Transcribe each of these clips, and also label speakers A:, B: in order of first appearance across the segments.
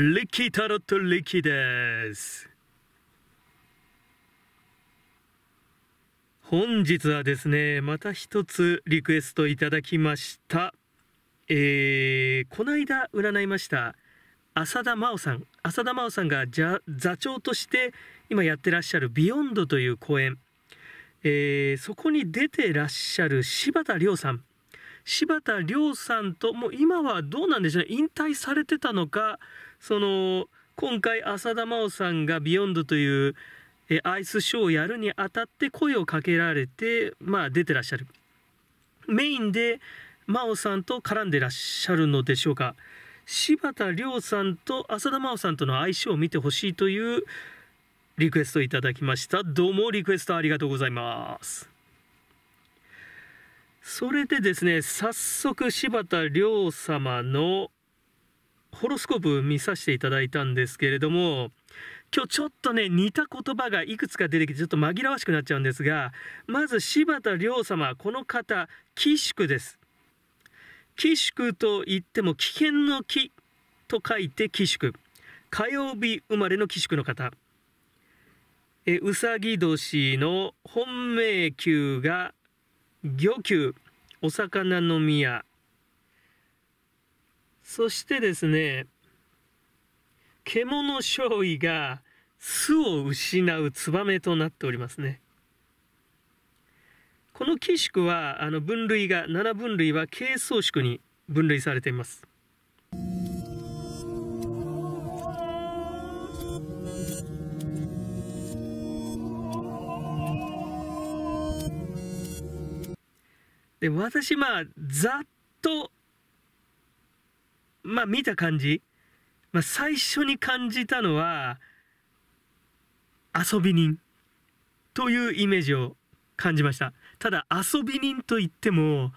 A: リッキータロットリッキーです本日はですねまた一つリクエストいただきましたえー、この間占いました浅田真央さん浅田真央さんが座長として今やってらっしゃる「ビヨンドという公演、えー、そこに出てらっしゃる柴田亮さん柴田亮さんともう今はどうなんでしょうね引退されてたのかその今回浅田真央さんが「ビヨンドというえアイスショーをやるにあたって声をかけられて、まあ、出てらっしゃるメインで真央さんと絡んでらっしゃるのでしょうか柴田亮さんと浅田真央さんとの相性を見てほしいというリクエストいただきましたどうもリクエストありがとうございますそれでですね早速柴田亮様のホロスコープ見させていただいたんですけれども今日ちょっとね似た言葉がいくつか出てきてちょっと紛らわしくなっちゃうんですがまず柴田亮様この方寄宿です寄宿といっても危険の木と書いて寄宿火曜日生まれの寄宿の方えうさぎ年の本命球が魚球お魚の宮そしてですね獣将尉が巣を失うツバメとなっておりますね。この寄宿はあの分類が7分類は係争宿に分類されています。で私まあざっとまあ見た感じ、まあ、最初に感じたのは遊び人というイメージを感じましたただ遊び人といっても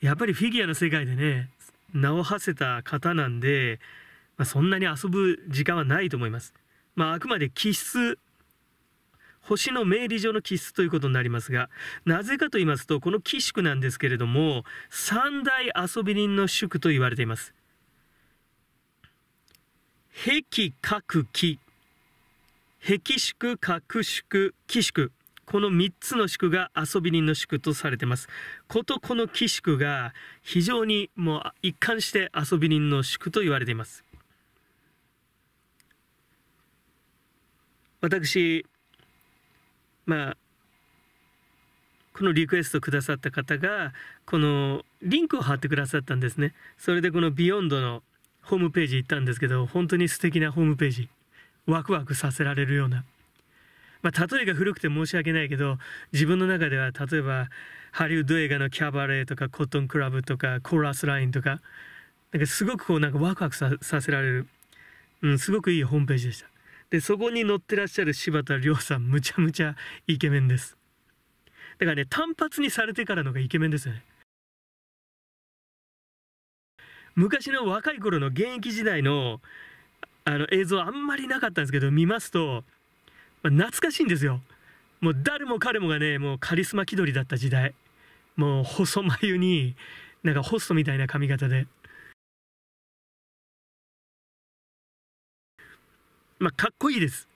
A: やっぱりフィギュアの世界でね名を馳せた方なんで、まあ、そんなに遊ぶ時間はないと思いますまああくまで気質星の名理上の気質ということになりますがなぜかと言いますとこの寄宿なんですけれども三大遊び人の宿と言われています。壁各木壁宿各宿寄宿この3つの宿が遊び人の宿とされてますことこの寄宿が非常にもう一貫して遊び人の宿と言われています私まあこのリクエストくださった方がこのリンクを貼ってくださったんですねそれでこの「beyond のホームページ行ったんですけど本当に素敵なホームページワクワクさせられるような、まあ、例えが古くて申し訳ないけど自分の中では例えばハリウッド映画のキャバレーとかコットンクラブとかコーラスラインとかなんかすごくこうなんかワクワクさせられる、うん、すごくいいホームページでした。でそこに乗ってらっしゃる柴田亮さんむちゃむちゃイケメンですだからね単発にされてからのがイケメンですよね昔の若い頃の現役時代のあの映像あんまりなかったんですけど見ますと、まあ、懐かしいんですよもう誰も彼もがねもうカリスマ気取りだった時代もう細眉になんかホストみたいな髪型でまあ、かっこいいです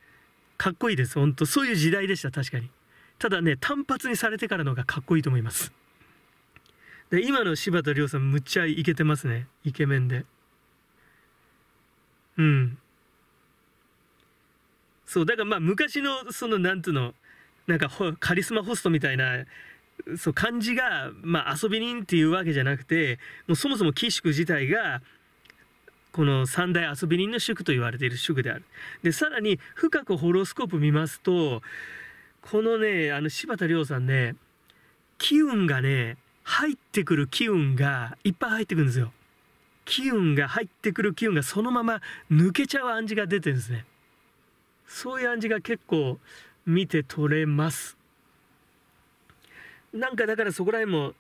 A: かっこいいです本当そういう時代でした確かにただね単発にされてからのがかっこいいと思いますで今の柴田亮さんむっちゃイケてますねイケメンでうんそうだからまあ昔のそのなんていうのなんかカリスマホストみたいなそう感じが、まあ、遊び人っていうわけじゃなくてもうそもそも岸君自体がこの三大遊び人の宿と言われている宿である。で、さらに深くホロスコープ見ますと、このね、あの柴田亮さんね、気運がね、入ってくる機運がいっぱい入ってくるんですよ。気運が入ってくる機運がそのまま抜けちゃう暗示が出てるんですね。そういう暗示が結構見て取れます。なんかだからそこら辺も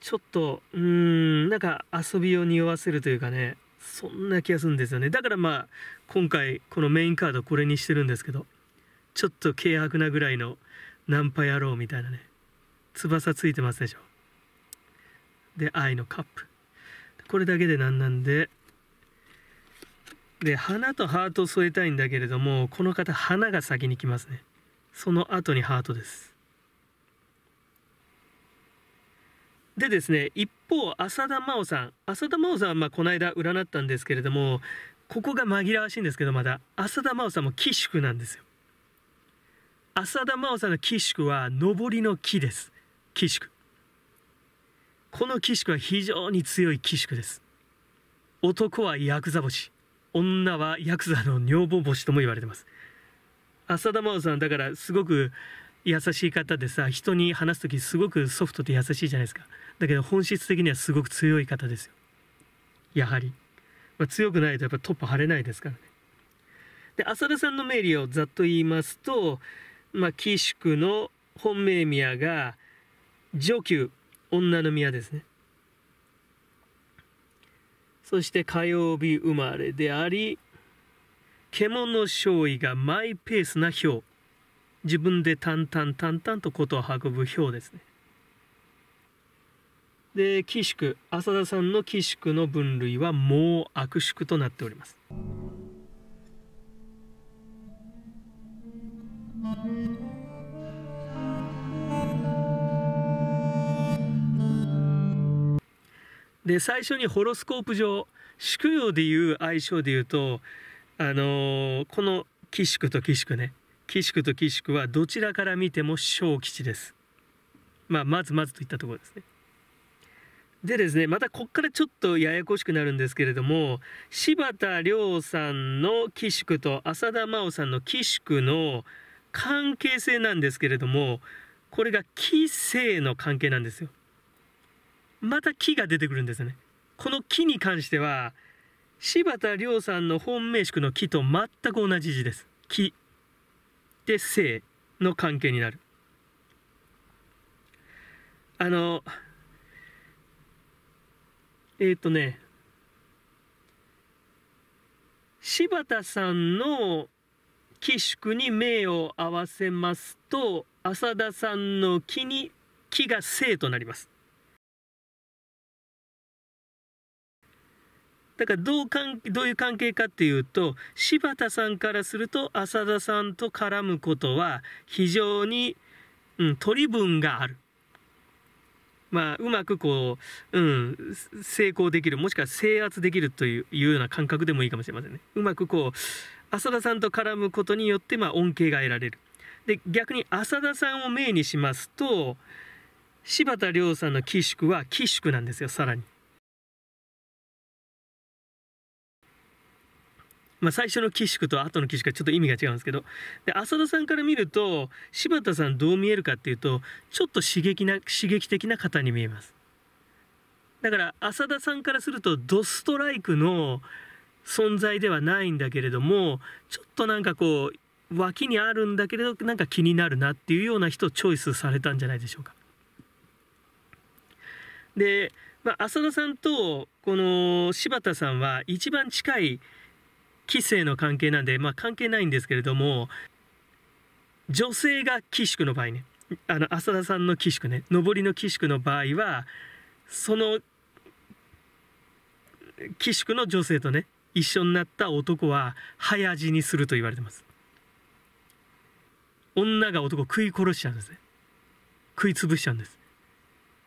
A: ちょっと、うん、なんか遊びを匂わせるというかね、そんな気がするんですよねだからまあ今回このメインカードこれにしてるんですけどちょっと軽薄なぐらいのナンパ野郎みたいなね翼ついてますでしょで愛のカップこれだけでなんなんでで花とハートを添えたいんだけれどもこの方花が先に来ますねその後にハートですでですね一方浅田真央さん浅田真央さんはまあこの間占ったんですけれどもここが紛らわしいんですけどまだ浅田真央さんも寄宿なんですよ浅田真央さんの寄宿は上りの木です寄宿この寄宿は非常に強い寄宿です男はヤクザ星女はヤクザの女房星とも言われてます浅田真央さんだからすごく優しい方でさ人に話す時すごくソフトで優しいじゃないですかだけど本質的にはすごく強い方ですよやはり、まあ、強くないとやっぱトップ張れないですからねで浅田さんの名理をざっと言いますと、まあ、宿の本命宮が女宮女の宮ですねそして火曜日生まれであり獣将尉がマイペースな票自分で淡々淡々と事を運ぶ表ですね。で寄宿浅田さんの寄宿の分類はもう悪宿となっております。で最初にホロスコープ上宿用でいう相性でいうとあのー、この寄宿と寄宿ね寄宿と寄宿はどちらから見ても小吉です。まあ、まずまずといったところですね。でですね、またこっからちょっとややこしくなるんですけれども、柴田亮さんの寄宿と浅田真央さんの寄宿の関係性なんですけれども、これが寄生の関係なんですよ。また木が出てくるんですよね。この木に関しては、柴田亮さんの本命宿の木と全く同じ字です。木。て性の関係になるあのえっ、ー、とね柴田さんの寄宿に名を合わせますと浅田さんの木に木が生となりますだからどうかんどういう関係かっていうと柴田さんからすると浅田さんと絡むことは非常に、うん、取り分がある。まあ、うまくこう、うん、成功できるもしくは制圧できるというような感覚でもいいかもしれませんね。うまくこう浅田さんと絡むことによって、まあ、恩恵が得られる。で逆に浅田さんを命にしますと柴田亮さんの寄宿は寄宿なんですよさらに。まあ、最初の寄宿と後の寄宿はちょっと意味が違うんですけどで浅田さんから見ると柴田さんどう見えるかっていうとちょっと刺激な刺激的な方に見えますだから浅田さんからするとドストライクの存在ではないんだけれどもちょっとなんかこう脇にあるんだけれどなんか気になるなっていうような人をチョイスされたんじゃないでしょうか。で、まあ、浅田さんとこの柴田さんは一番近い規制の関係なんで、まあ、関係ないんですけれども女性が寄宿の場合ねあの浅田さんの寄宿ね上りの寄宿の場合はその寄宿の女性とね一緒になった男は早死にすると言われてます女が男を食い殺しちゃうんですね食い潰しちゃうんですだ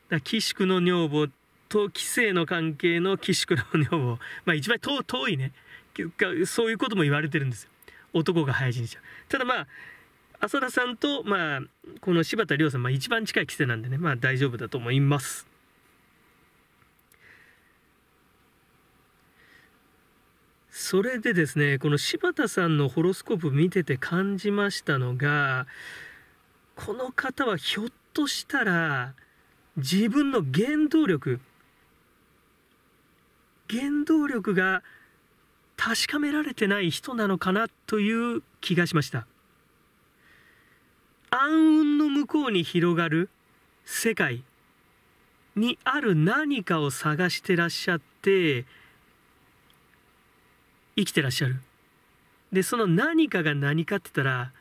A: から寄宿の女房と規制の関係の寄宿の女房まあ一番遠いねそういうことも言われてるんですよ男が配信者ただまあ浅田さんと、まあ、この柴田亮さん、まあ、一番近い規制なんでね、まあ、大丈夫だと思いますそれでですねこの柴田さんのホロスコープ見てて感じましたのがこの方はひょっとしたら自分の原動力原動力が確かめられてない人なのかなという気がしました暗雲の向こうに広がる世界にある何かを探してらっしゃって生きてらっしゃるでその何かが何かって言ったら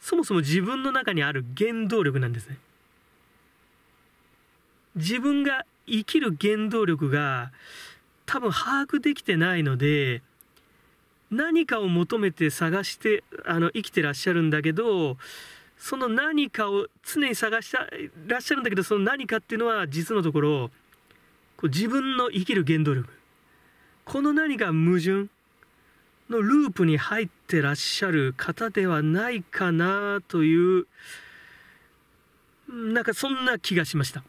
A: そもそも自分の中にある原動力なんですね自分が生きる原動力が多分把握できてないので何かを求めて探してあの生きてらっしゃるんだけどその何かを常に探してらっしゃるんだけどその何かっていうのは実のところこう自分の生きる原動力この何か矛盾のループに入ってらっしゃる方ではないかなというなんかそんな気がしました。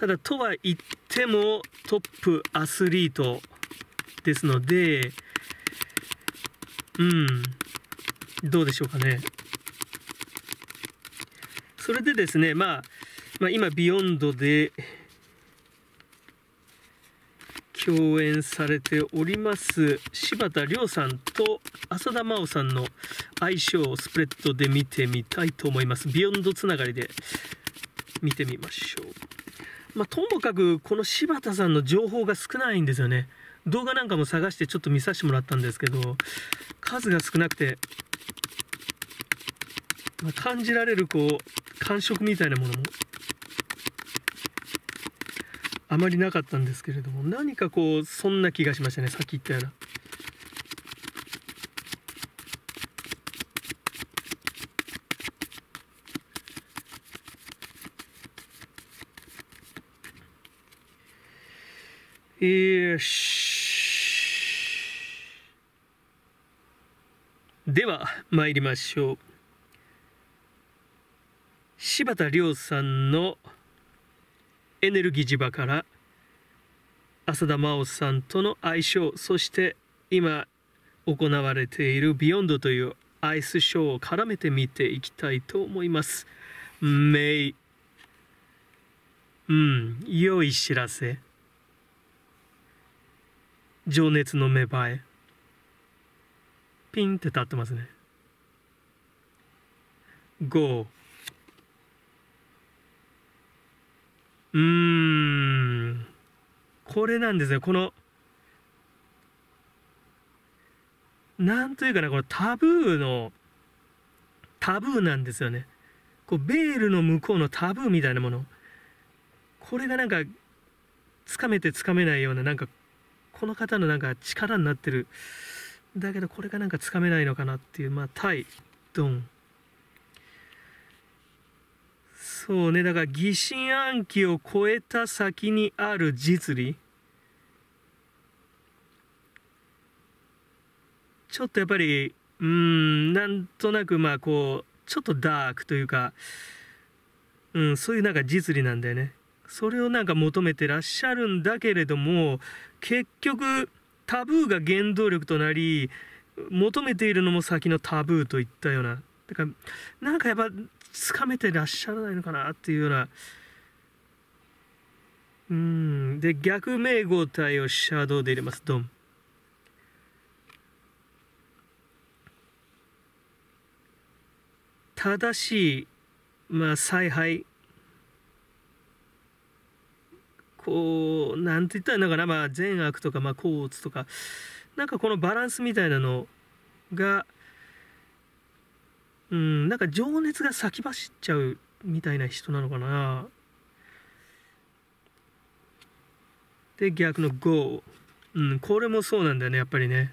A: ただ、とは言ってもトップアスリートですので、うん、どうでしょうかね。それでですね、まあ、まあ、今、ビヨンドで共演されております柴田亮さんと浅田真央さんの相性をスプレッドで見てみたいと思います。ビヨンドつながりで見てみましょう。まあ、ともかくこの柴田さんの情報が少ないんですよね動画なんかも探してちょっと見させてもらったんですけど数が少なくて、まあ、感じられるこう感触みたいなものもあまりなかったんですけれども何かこうそんな気がしましたねさっき言ったような。よし。では参りましょう柴田亮さんの「エネルギー磁場」から浅田真央さんとの相性そして今行われている「ビヨンドというアイスショーを絡めてみていきたいと思います。メイうん良い知らせ。情熱の芽生えピンって立ってますね5うーんこれなんですねこのなんというかなこのタブーのタブーなんですよねこうベールの向こうのタブーみたいなものこれがなんかつかめてつかめないようななんかこの方のなんか力になってるだけどこれがなんかつかめないのかなっていうまあ対ドンそうねだから疑心暗鬼を超えた先にある実利ちょっとやっぱりうんなんとなくまあこうちょっとダークというか、うん、そういうなんか実利なんだよねそれをなんか求めてらっしゃるんだけれども結局タブーが原動力となり求めているのも先のタブーといったようなだからなんかやっぱつかめてらっしゃらないのかなっていうようなうんで逆名号体をシャドウで入れますドン正しいまあ采配こう、なんて言ったらいかな、まあ、善悪とか、まあ、好物とか、なんかこのバランスみたいなのが、うん、なんか情熱が先走っちゃうみたいな人なのかな。で、逆の GO。うん、これもそうなんだよね、やっぱりね。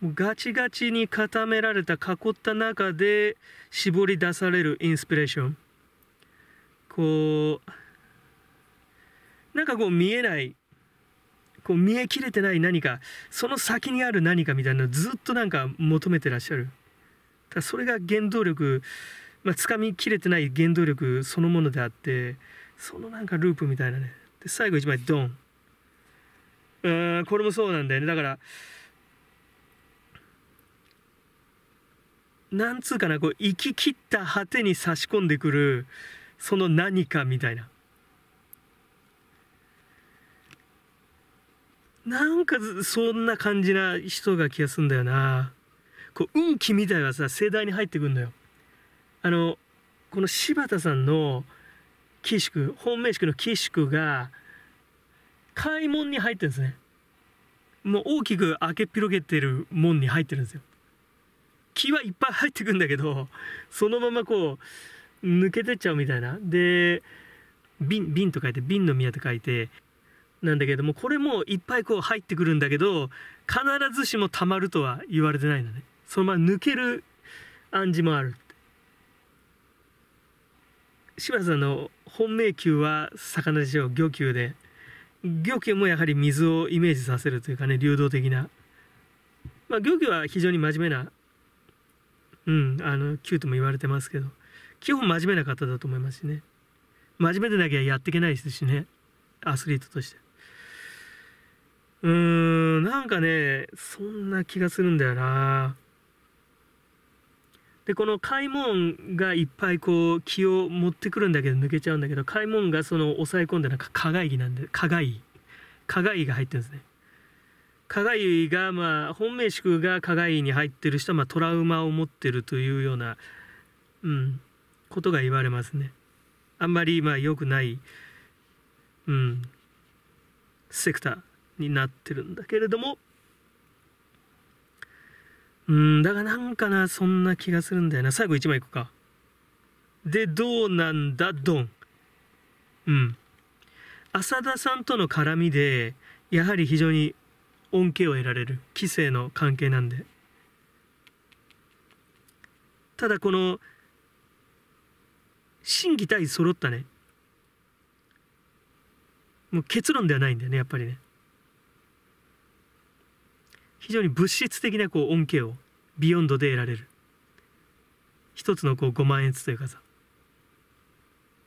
A: もうガチガチに固められた囲った中で絞り出されるインスピレーションこうなんかこう見えないこう見えきれてない何かその先にある何かみたいなのずっとなんか求めてらっしゃるだそれが原動力まあ掴みきれてない原動力そのものであってそのなんかループみたいなねで最後1枚ドンうんこれもそうなんだよねだからなんつうかなこう行き切った果てに差し込んでくるその何かみたいななんかそんな感じな人が気がすんだよなこう運気みたいなさ盛大に入ってくんだよあのこの柴田さんの寄宿本命宿の寄宿が開門に入ってるんですねもう大きく開けっ広げてる門に入ってるんですよ木はいっぱい入ってくんだけどそのままこう抜けてっちゃうみたいなで瓶瓶と書いて瓶の宮と書いてなんだけどもこれもいっぱいこう入ってくるんだけど必ずしもたまるとは言われてないのねそのまま抜ける暗示もある柴田さんの本命球は魚でしょう魚球で魚球もやはり水をイメージさせるというかね流動的な、まあ、漁球は非常に真面目なうん、あのキュートも言われてますけど基本真面目な方だと思いますしね真面目でなきゃやっていけないですしねアスリートとしてうーんなんかねそんな気がするんだよなでこの開門がいっぱいこう気を持ってくるんだけど抜けちゃうんだけど開門がその抑え込んでなんか加害儀なんで加害加害が入ってるんですね加害が、まあ、本命宿が加害に入ってる人は、まあ、トラウマを持ってるというような、うん、ことが言われますね。あんまり、まあ、良くない、うん、セクターになってるんだけれども、うん、だからなんかな、そんな気がするんだよな。最後1枚いくか。で、どうなんだ、ドン。うん。浅田さんとの絡みで、やはり非常に恩恵を得られる規制の関係なんでただこの心技体揃ったねもう結論ではないんだよねやっぱりね非常に物質的なこう恩恵をビヨンドで得られる一つのこう5万円というかさ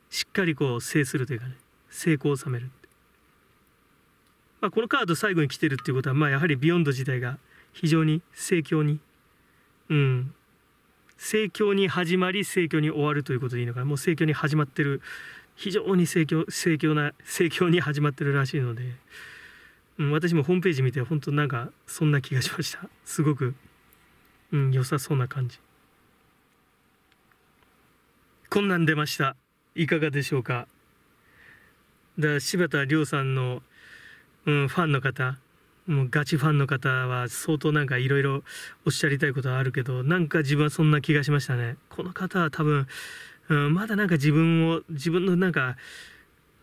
A: しっかりこう制するというかね成功を収めるまあ、このカード最後に来てるっていうことは、まあ、やはりビヨンド自体が非常に盛況に、うん、盛況に始まり盛況に終わるということでいいのかなもう盛況に始まってる非常に盛況盛況な盛況に始まってるらしいので、うん、私もホームページ見て本当なんかそんな気がしましたすごく、うん、良さそうな感じこんなん出ましたいかがでしょうかだ柴田亮さんのうん、ファンの方もうガチファンの方は相当なんかいろいろおっしゃりたいことはあるけどなんか自分はそんな気がしましたねこの方は多分、うん、まだなんか自分を自分のなんか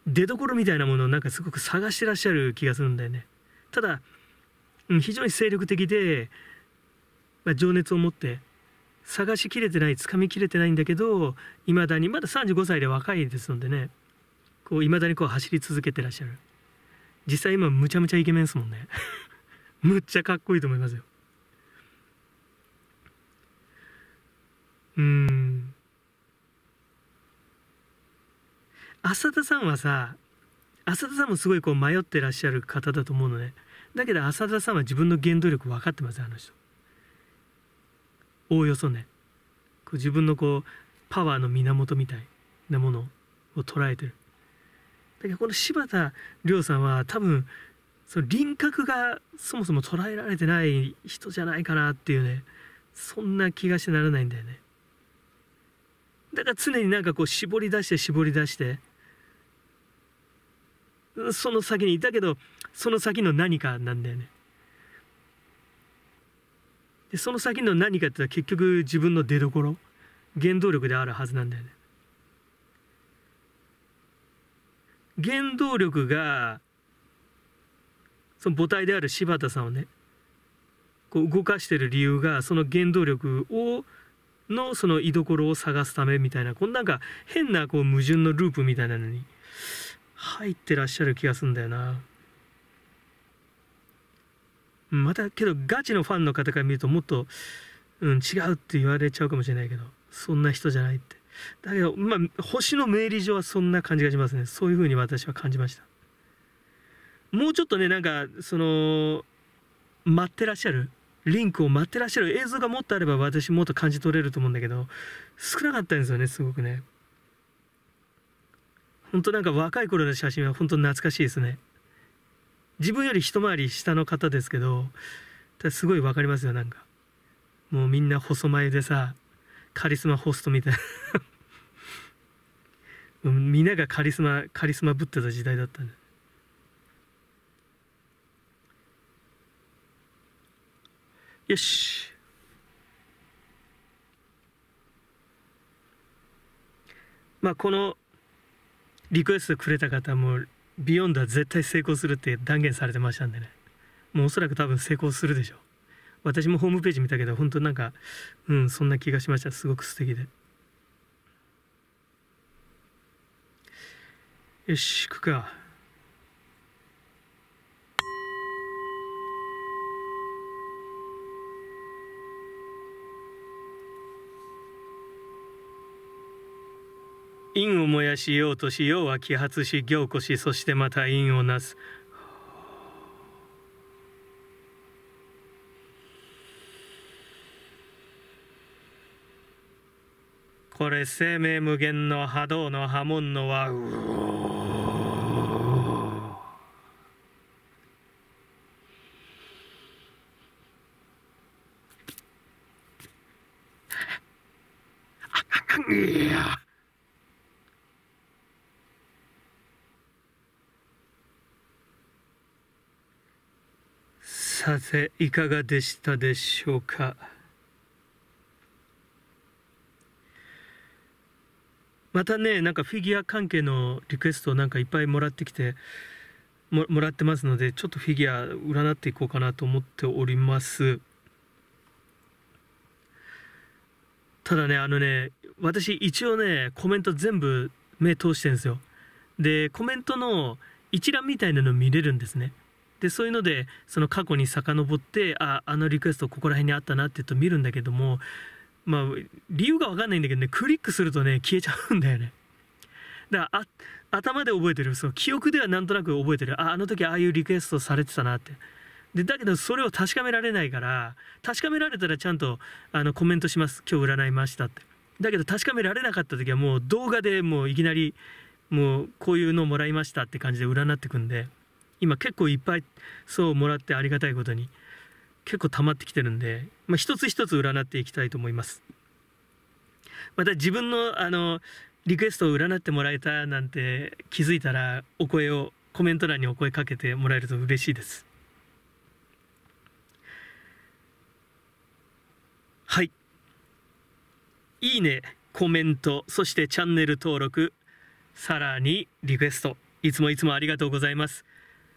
A: 出どころみたいなものをなんかすごく探してらっしゃる気がするんだよねただ、うん、非常に精力的で、まあ、情熱を持って探しきれてないつかみきれてないんだけどいまだにまだ35歳で若いですのでねいまだにこう走り続けてらっしゃる。実際今むちゃむちゃイケメンですもんね むっちゃかっこいいと思いますようん浅田さんはさ浅田さんもすごいこう迷ってらっしゃる方だと思うのねだけど浅田さんは自分の原動力分かってますあの人おおよそねこう自分のこうパワーの源みたいなものを捉えてるだけどこの柴田亮さんは多分その輪郭がそもそも捉えられてない人じゃないかなっていうねそんな気がしてならないんだよねだから常になんかこう絞り出して絞り出してその先にいたけどその先の何かなんだよねでその先の何かって結局自分の出どころ原動力であるはずなんだよね原動力がその母体である柴田さんをねこう動かしてる理由がその原動力をのその居所を探すためみたいなこんなんか変なこう矛盾のループみたいなのに入ってらっしゃる気がすんだよな。またけどガチのファンの方から見るともっと、うん、違うって言われちゃうかもしれないけどそんな人じゃないって。だけど、まあ、星の命理上はそんな感じがしますね。そういうふうに私は感じました。もうちょっとね、なんか、その、待ってらっしゃる、リンクを待ってらっしゃる映像がもっとあれば私もっと感じ取れると思うんだけど、少なかったんですよね、すごくね。本当なんか若い頃の写真は本当懐かしいですね。自分より一回り下の方ですけど、すごいわかりますよ、なんか。もうみんな細眉でさ、カリスマホストみたいな皆 がカリスマカリスマぶってた時代だったねよしまあこのリクエストくれた方もビヨンドは絶対成功するって断言されてましたんでねもうおそらく多分成功するでしょう私もホームページ見たけど本当なんかうんそんな気がしましたすごく素敵でよし行くか陰を燃やしようとしようは揮発し凝固しそしてまた陰をなすこれ生命無限の波動の波紋の輪いや。さていかがでしたでしょうかまたねなんかフィギュア関係のリクエストをなんかいっぱいもらってきてもらってますのでちょっとフィギュア占っていこうかなと思っておりますただねあのね私一応ねコメント全部目通してるんですよでコメントの一覧みたいなの見れるんですねでそういうのでその過去に遡ってああのリクエストここら辺にあったなって言うと見るんだけどもまあ、理由がわかんないんだけどね、クリックするとね、消えちゃうんだよね。だから、頭で覚えてる。そう、記憶ではなんとなく覚えてる。あ、あの時ああいうリクエストされてたなって。で、だけどそれを確かめられないから、確かめられたらちゃんと、あの、コメントします。今日占いましたって。だけど確かめられなかった時はもう動画でもういきなり、もうこういうのもらいましたって感じで占ってくんで、今結構いっぱいそうもらってありがたいことに。結構溜まってきてるんで、まあ、一つ一つ占っていきたいと思いますまた自分のあのリクエストを占ってもらえたなんて気づいたらお声をコメント欄にお声かけてもらえると嬉しいですはいいいねコメントそしてチャンネル登録さらにリクエストいつもいつもありがとうございます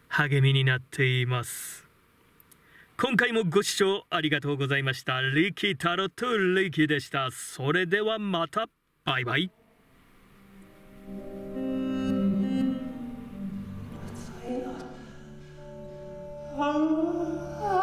A: 励みになっています今回もご視聴ありがとうございましたリキタロッリキでしたそれではまたバイバイあ